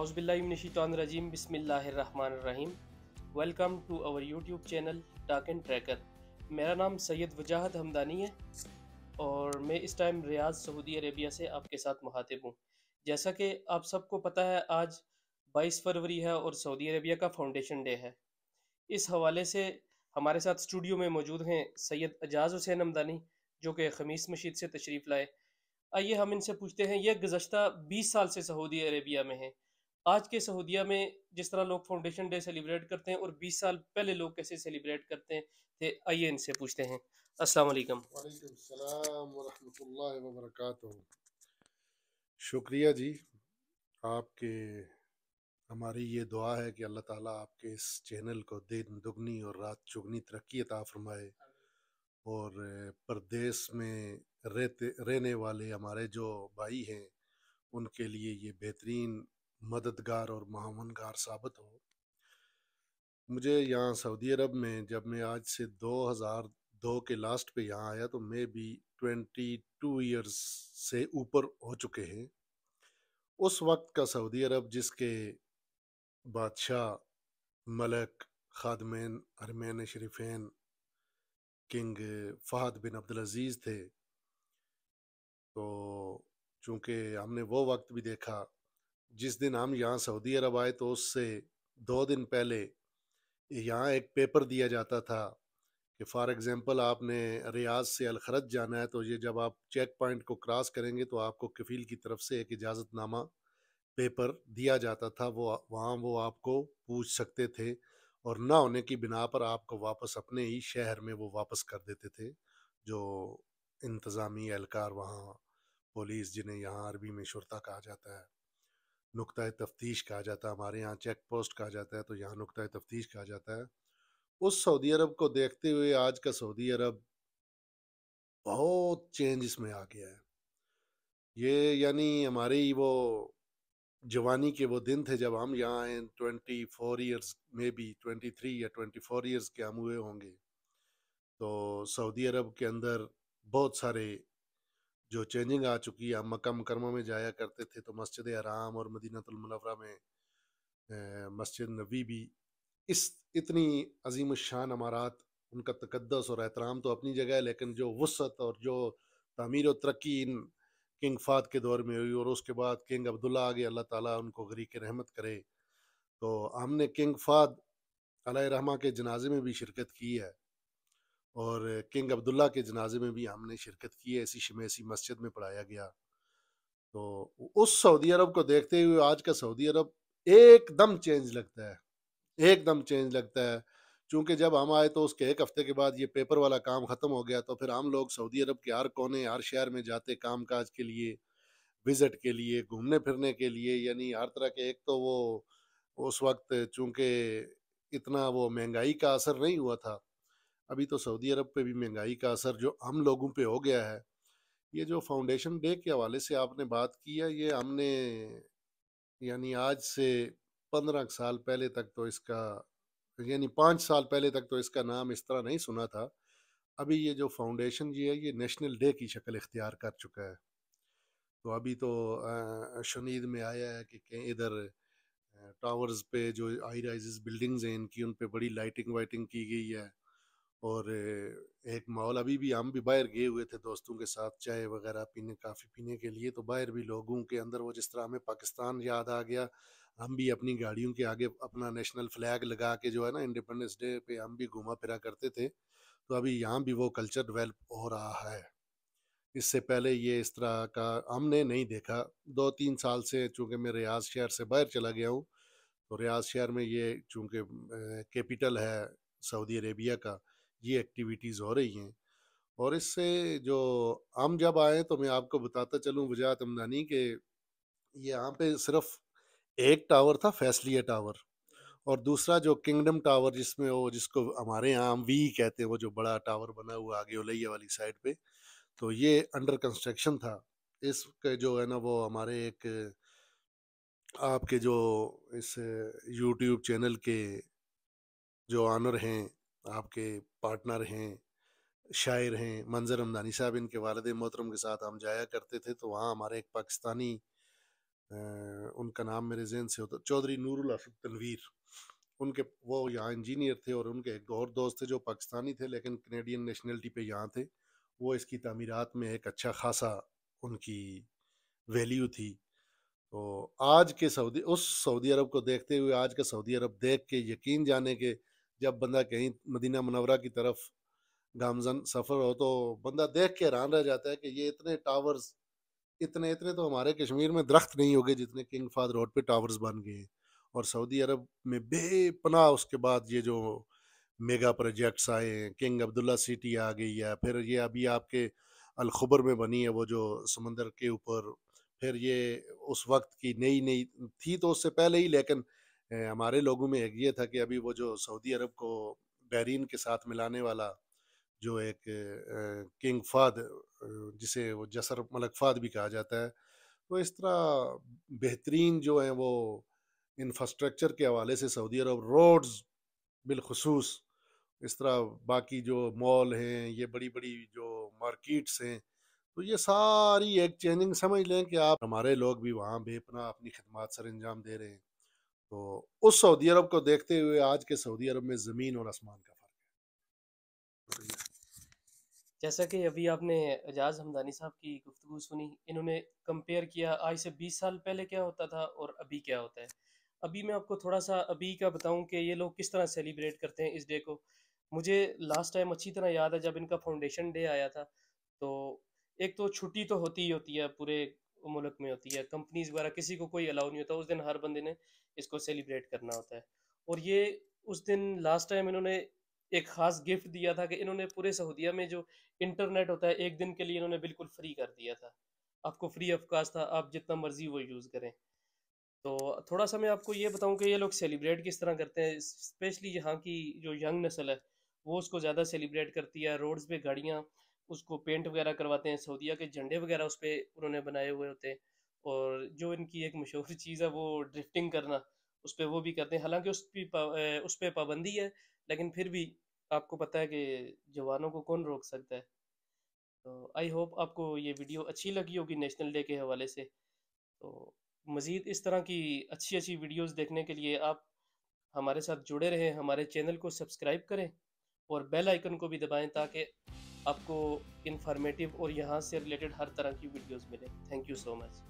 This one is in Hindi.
अउज़बिल्लिमिनशीतरजीम बिसमीम welcome to our YouTube channel talk and tracker मेरा नाम सैयद वजाहत हमदानी है और मैं इस टाइम रियाज सऊदी अरेबिया से आपके साथ मुखातिब हूँ जैसा कि आप सबको पता है आज 22 फरवरी है और सऊदी अरेबिया का फाउंडेशन डे है इस हवाले से हमारे साथ स्टूडियो में मौजूद हैं सैयद एजाज हुसैन हमदानी जो कि खमीस मशीद से तशरीफ़ लाए आइए हम इनसे पूछते हैं यह गुज्त 20 साल से सऊदी अरेबिया में हैं आज के सहूदिया में जिस तरह लोग फाउंडेशन डे सेलिब्रेट करते हैं और 20 साल पहले लोग कैसे सेलिब्रेट करते हैं थे आइए इनसे पूछते हैं अस्सलाम वालेकुम वालेकुम शुक्रिया जी आपके हमारी ये दुआ है कि अल्लाह ताला आपके इस चैनल को दिन दुगनी और रात चुगनी तरक्की अता फरमाए और प्रदेश में रहते रहने वाले हमारे जो भाई हैं उनके लिए ये बेहतरीन मददगार और महावनगार साबित हो मुझे यहाँ सऊदी अरब में जब मैं आज से 2002 के लास्ट पे यहाँ आया तो मैं भी 22 इयर्स से ऊपर हो चुके हैं उस वक्त का सऊदी अरब जिसके बादशाह मलक खादमैन हरमैन शरीफैन King Fahd bin Abdul Aziz थे तो चूँकि हमने वो वक्त भी देखा जिस दिन हम यहाँ सऊदी अरब आए तो उससे दो दिन पहले यहाँ एक पेपर दिया जाता था कि फ़ार एग्ज़ाम्पल आपने रियाज से अलखरत जाना है तो ये जब आप चेक पॉइंट को क्रॉस करेंगे तो आपको कफ़ील की तरफ से एक इजाज़तनामा पेपर दिया जाता था वो वहाँ वो आपको पूछ सकते थे और ना होने की बिना पर आपको वापस अपने ही शहर में वो वापस कर देते थे जो इंतज़ामी एहलकार वहाँ पुलिस जिन्हें यहाँ अरबी में शुरता कहा जाता है नुकतः तफ्तीश कहा जाता है हमारे यहाँ चेक पोस्ट कहा जाता है तो यहाँ नुकतः तफ्तीश कहा जाता है उस सऊदी अरब को देखते हुए आज का सऊदी अरब बहुत चेंज इसमें आ गया है ये यानी हमारे ही वो जवानी के वो दिन थे जब हम यहाँ आए ट्वेंटी फोर ईयर्स में भी ट्वेंटी थ्री या ट्वेंटी फोर ईयर्स के हम हुए होंगे तो सऊदी अरब के अंदर बहुत सारे जो चेंजिंग आ चुकी है हम मक्का मुकरमा में जाया करते थे तो मस्जिद आराम और मदीनतमनवरा में मस्जिद नबी भी इस इतनी अजीम शान अमारात उनका तकदस और एहतराम तो अपनी जगह है लेकिन जो वसत और जो तमीर और तरक्की इन किंग फात के दौर में हुई और उसके बाद किंग अब्दुल्ला आगे अल्लाह ताला उनको के रहमत करे तो हमने किंग फात रहमा के जनाजे में भी शिरकत की है और किंग अब्दुल्ला के जनाजे में भी हमने शिरकत की है ऐसी शमेसी मस्जिद में पढ़ाया गया तो उस सऊदी अरब को देखते हुए आज का सऊदी अरब एकदम चेंज लगता है एकदम चेंज लगता है चूँकि जब हम आए तो उसके एक हफ़्ते के बाद ये पेपर वाला काम ख़त्म हो गया तो फिर हम लोग सऊदी अरब के हर कोने हर शहर में जाते काम काज के लिए विज़िट के लिए घूमने फिरने के लिए यानी हर तरह के एक तो वो उस वक्त चूँकि इतना वो महंगाई का असर नहीं हुआ था अभी तो सऊदी अरब पे भी महंगाई का असर जो हम लोगों पे हो गया है ये जो फाउंडेशन डे के हवाले से आपने बात की है ये हमने यानी आज से पंद्रह साल पहले तक तो इसका यानी पाँच साल पहले तक तो इसका नाम इस तरह नहीं सुना था अभी ये जो फाउंडेशन जी है ये नेशनल डे की शक्ल इख्तियार कर चुका है तो अभी तो शनीद में आया है कि इधर टावर्स पे जो आई राइज बिल्डिंग्स हैं इनकी उन पर बड़ी लाइटिंग वाइटिंग की गई है और एक माहौल अभी भी हम भी बाहर गए हुए थे दोस्तों के साथ चाय वगैरह पीने काफ़ी पीने के लिए तो बाहर भी लोगों के अंदर वो जिस तरह हमें पाकिस्तान याद आ गया हम भी अपनी गाड़ियों के आगे अपना नेशनल फ्लैग लगा के जो है ना इंडिपेंडेंस डे पे हम भी घुमा फिरा करते थे तो अभी यहाँ भी वो कल्चर डेवेल्प हो रहा है इससे पहले ये इस तरह का हमने नहीं देखा दो तीन साल से चूँकि मैं रियाज शहर से बाहर चला गया हूँ तो रियाज शहर में ये चूँकि कैपिटल है सऊदी अरेबिया का ये एक्टिविटीज़ हो रही हैं और इससे जो हम जब आए तो मैं आपको बताता चलूँ वजात अमदानी के यहाँ पे सिर्फ एक टावर था फैसलिया टावर और दूसरा जो किंगडम टावर जिसमें वो जिसको हमारे यहाँ हम वी कहते हैं वो जो बड़ा टावर बना हुआ आगे उलैया वाली साइड पे तो ये अंडर कंस्ट्रक्शन था इसके जो है ना वो हमारे एक आपके जो इस यूट्यूब चैनल के जो ऑनर हैं आपके पार्टनर हैं शायर हैं मंजर रमदानी साहब इनके वालद मोहतरम के साथ हम जाया करते थे तो वहाँ हमारे एक पाकिस्तानी उनका नाम मेरे जहन से होता चौधरी नूरुल आसिफ तनवीर उनके वो यहाँ इंजीनियर थे और उनके एक और दोस्त थे जो पाकिस्तानी थे लेकिन कनेडियन नेशनलिटी पे यहाँ थे वो इसकी तमीरत में एक अच्छा खासा उनकी वैल्यू थी तो आज के सऊदी उस सऊदी अरब को देखते हुए आज का सऊदी अरब देख के यकीन जाने के जब बंदा कहीं मदीना मनवरा की तरफ गामजन सफ़र हो तो बंदा देख के हैरान रह जाता है कि ये इतने टावर्स इतने इतने तो हमारे कश्मीर में दरख्त नहीं हो गए जितने किंग फाद रोड पे टावर्स बन गए हैं और सऊदी अरब में बेपना उसके बाद ये जो मेगा प्रोजेक्ट्स आए हैं किंग अब्दुल्ला सिटी आ गई है फिर ये अभी आपके अलखबर में बनी है वो जो समंदर के ऊपर फिर ये उस वक्त की नई नई थी तो उससे पहले ही लेकिन हमारे लोगों में एक ये था कि अभी वो जो सऊदी अरब को बहरीन के साथ मिलाने वाला जो एक किंग फाद जिसे वो जसर मलक फाद भी कहा जाता है तो इस तरह बेहतरीन जो है वो इंफ्रास्ट्रक्चर के हवाले से सऊदी अरब रोड्स बिलखसूस इस तरह बाकी जो मॉल हैं ये बड़ी बड़ी जो मार्केट्स हैं तो ये सारी एक चेंजिंग समझ लें कि आप हमारे लोग भी वहाँ बेपना अपनी खदमात सर अंजाम दे रहे हैं तो उस सऊदी अरब को देखते हुए आज के सऊदी अरब में ज़मीन और आसमान का फ़र्क है जैसा कि अभी आपने एजाज हमदानी साहब की गुफ्तु सुनी इन्होंने कंपेयर किया आज से 20 साल पहले क्या होता था और अभी क्या होता है अभी मैं आपको थोड़ा सा अभी का बताऊं कि ये लोग किस तरह सेलिब्रेट करते हैं इस डे को मुझे लास्ट टाइम अच्छी तरह याद है जब इनका फाउंडेशन डे आया था तो एक तो छुट्टी तो होती ही होती है पूरे मुल्क में होती है कंपनीज वगैरह किसी को कोई अलाउ नहीं होता उस दिन हर बंदे ने इसको सेलिब्रेट करना होता है और ये उस दिन लास्ट टाइम इन्होंने एक ख़ास गिफ्ट दिया था कि इन्होंने पूरे सऊदीया में जो इंटरनेट होता है एक दिन के लिए इन्होंने बिल्कुल फ्री कर दिया था आपको फ्री ऑफ कास्ट था आप जितना मर्जी वो यूज़ करें तो थोड़ा सा मैं आपको ये बताऊं कि ये लोग सेलिब्रेट किस तरह करते हैं स्पेशली यहाँ की जो यंग नस्ल है वो उसको ज़्यादा सेलिब्रेट करती है रोड्स पे गाड़ियाँ उसको पेंट वगैरह करवाते हैं सऊदीया के झंडे वगैरह उस पर उन्होंने बनाए हुए होते हैं और जो इनकी एक मशहूर चीज़ है वो ड्रिफ्टिंग करना उस पर वो भी करते हैं हालांकि उस पर उस पर पाबंदी है लेकिन फिर भी आपको पता है कि जवानों को कौन रोक सकता है तो आई होप आपको ये वीडियो अच्छी लगी होगी नेशनल डे के हवाले से तो मज़ीद इस तरह की अच्छी अच्छी वीडियोस देखने के लिए आप हमारे साथ जुड़े रहें हमारे चैनल को सब्सक्राइब करें और बेल आइकन को भी दबाएं ताकि आपको इन्फॉर्मेटिव और यहाँ से रिलेटेड हर तरह की वीडियोस मिले थैंक यू सो मच